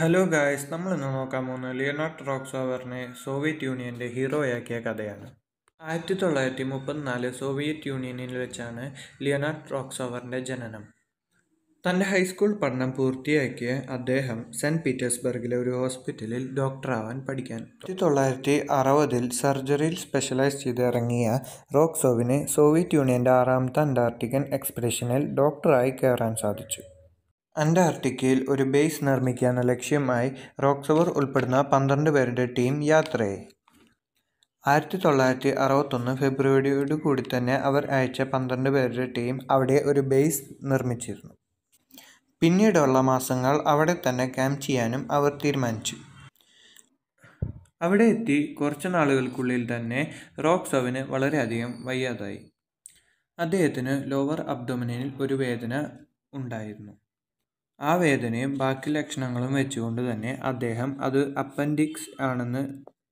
Hello guys നമ്മൾ ഇന്ന് നോക്കാൻ പോകുന്നത് ലിയനാർഡ് റോക്സോവറിനെ സോവിയറ്റ് യൂണിയൻ്റെ ഹീറോയാക്കിയ കഥയാണ് ആയിരത്തി തൊള്ളായിരത്തി മുപ്പത്തിനാല് സോവിയറ്റ് യൂണിയനിൽ വെച്ചാണ് ലിയനാർഡ് റോക്സോവറിൻ്റെ ജനനം തൻ്റെ ഹൈസ്കൂൾ പഠനം പൂർത്തിയാക്കിയ അദ്ദേഹം സെൻറ്റ് പീറ്റേഴ്സ്ബർഗിലെ ഒരു ഹോസ്പിറ്റലിൽ ഡോക്ടറാവാൻ പഠിക്കാൻ ആയിരത്തി തൊള്ളായിരത്തി അറുപതിൽ സർജറിയിൽ സ്പെഷ്യലൈസ് ഇറങ്ങിയ റോക്സോവിനെ സോവിയറ്റ് യൂണിയൻ്റെ ആറാമത്തെ അന്റാർട്ടിക്കൻ എക്സ്പ്രഷനിൽ ഡോക്ടറായി കയറാൻ സാധിച്ചു അന്റാർട്ടിക്കയിൽ ഒരു ബേസ് നിർമ്മിക്കാൻ ലക്ഷ്യമായി റോക്സവർ ഉൾപ്പെടുന്ന പന്ത്രണ്ട് പേരുടെ ടീം യാത്രയായി ആയിരത്തി തൊള്ളായിരത്തി അറുപത്തൊന്ന് ഫെബ്രുവരിയോട് കൂടി തന്നെ അവർ അയച്ച പന്ത്രണ്ട് പേരുടെ ടീം അവിടെ ഒരു ബേസ് നിർമ്മിച്ചിരുന്നു പിന്നീടുള്ള മാസങ്ങൾ അവിടെ തന്നെ ക്യാമ്പ് ചെയ്യാനും അവർ തീരുമാനിച്ചു അവിടെ എത്തി കുറച്ച് നാളുകൾക്കുള്ളിൽ തന്നെ റോക്സോവിന് വളരെയധികം വയ്യാതായി അദ്ദേഹത്തിന് ലോവർ അബ്ഡോമിനിൽ ഒരു വേദന ഉണ്ടായിരുന്നു ആ വേദനയും ബാക്കി ലക്ഷണങ്ങളും വെച്ചുകൊണ്ട് തന്നെ അദ്ദേഹം അത് അപ്പൻഡിക്സ് ആണെന്ന്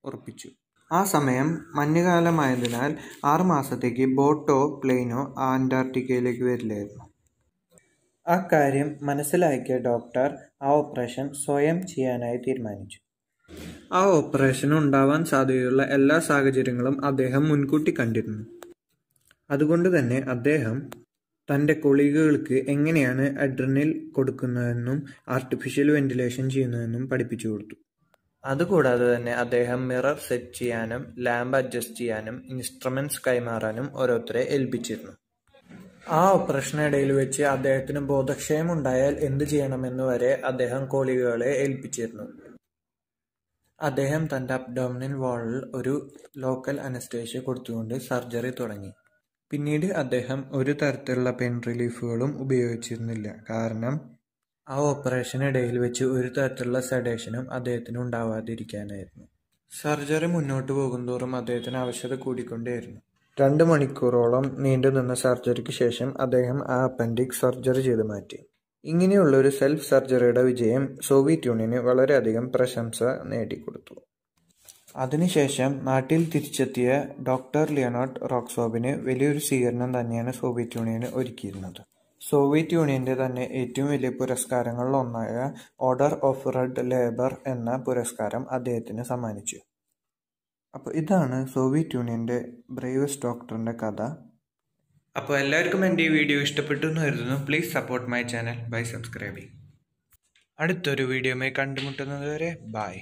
ഉറപ്പിച്ചു ആ സമയം മഞ്ഞുകാലമായതിനാൽ ആറുമാസത്തേക്ക് ബോട്ടോ പ്ലെയിനോ ആന്റാർട്ടിക്കയിലേക്ക് വരില്ലായിരുന്നു ആ കാര്യം മനസ്സിലാക്കിയ ഡോക്ടർ ആ ഓപ്പറേഷൻ സ്വയം ചെയ്യാനായി തീരുമാനിച്ചു ആ ഓപ്പറേഷൻ ഉണ്ടാവാൻ സാധ്യതയുള്ള എല്ലാ സാഹചര്യങ്ങളും അദ്ദേഹം മുൻകൂട്ടി കണ്ടിരുന്നു അതുകൊണ്ട് തന്നെ അദ്ദേഹം തന്റെ കൊളീഗുകൾക്ക് എങ്ങനെയാണ് അഡ്രിനൽ കൊടുക്കുന്നതെന്നും ആർട്ടിഫിഷ്യൽ വെന്റിലേഷൻ ചെയ്യുന്നതെന്നും കൊടുത്തു അതുകൂടാതെ തന്നെ അദ്ദേഹം മിറർ സെറ്റ് ചെയ്യാനും ലാമ്പ് അഡ്ജസ്റ്റ് ചെയ്യാനും ഇൻസ്ട്രുമെന്റ്സ് കൈമാറാനും ഓരോരുത്തരെ ഏൽപ്പിച്ചിരുന്നു. ആ ഓപ്പറേഷനിടയിൽ വെച്ച് അദ്ദേഹത്തിന് എന്ത് ചെയ്യണമെന്ന് വരെ അദ്ദേഹം കൊളീഗുകളെ ഏൽപ്പിച്ചിരുന്നു. അദ്ദേഹം തൻ്റെ അബ്ഡോമിനൽ വാളിൽ ഒരു ലോക്കൽ അനസ്തേഷ്യ കൊടുത്തുകൊണ്ട് സർജറി തുടങ്ങി. പിന്നീട് അദ്ദേഹം ഒരു തരത്തിലുള്ള പെൻ റിലീഫുകളും ഉപയോഗിച്ചിരുന്നില്ല കാരണം ആ ഓപ്പറേഷനിടയിൽ വെച്ച് ഒരു തരത്തിലുള്ള സഡേഷനും അദ്ദേഹത്തിന് ഉണ്ടാവാതിരിക്കാനായിരുന്നു സർജറി മുന്നോട്ട് പോകുന്തോറും അദ്ദേഹത്തിന് ആവശ്യത കൂടിക്കൊണ്ടേയിരുന്നു രണ്ട് മണിക്കൂറോളം നിന്ന സർജറിക്ക് ശേഷം അദ്ദേഹം ആ അപ്പൻഡിക് സർജറി ചെയ്ത് മാറ്റി ഇങ്ങനെയുള്ള ഒരു സെൽഫ് സർജറിയുടെ വിജയം സോവിയറ്റ് യൂണിയന് വളരെയധികം പ്രശംസ നേടിക്കൊടുത്തു അതിനുശേഷം നാട്ടിൽ തിരിച്ചെത്തിയ ഡോക്ടർ ലിയണോർഡ് റോക്സോബിന് വലിയൊരു സ്വീകരണം തന്നെയാണ് സോവിയറ്റ് യൂണിയന് ഒരുക്കിയിരുന്നത്. സോവിയറ്റ് യൂണിയന്റെ തന്നെ ഏറ്റവും വലിയ പുരസ്കാരങ്ങളിലൊന്നായ ഓർഡർ ഓഫ് റെഡ് ലേബർ എന്ന പുരസ്കാരം അദ്ദേഹത്തിന് സമ്മാനിച്ചു. അപ്പോൾ ഇതാണ് സോവിയറ്റ് യൂണിയന്റെ ബ്രേവസ്റ്റ് ഡോക്ടറിന്റെ കഥ. അപ്പോൾ എല്ലാവർക്കും എൻ്റെ ഈ വീഡിയോ ഇഷ്ടപ്പെട്ടു എന്ന് കരുതുന്നു. Please support my channel by subscribing. അടുത്തൊരു വീഡിയോ മേ കണ്ടുമുട്ടുന്നതുവരെ ബൈ.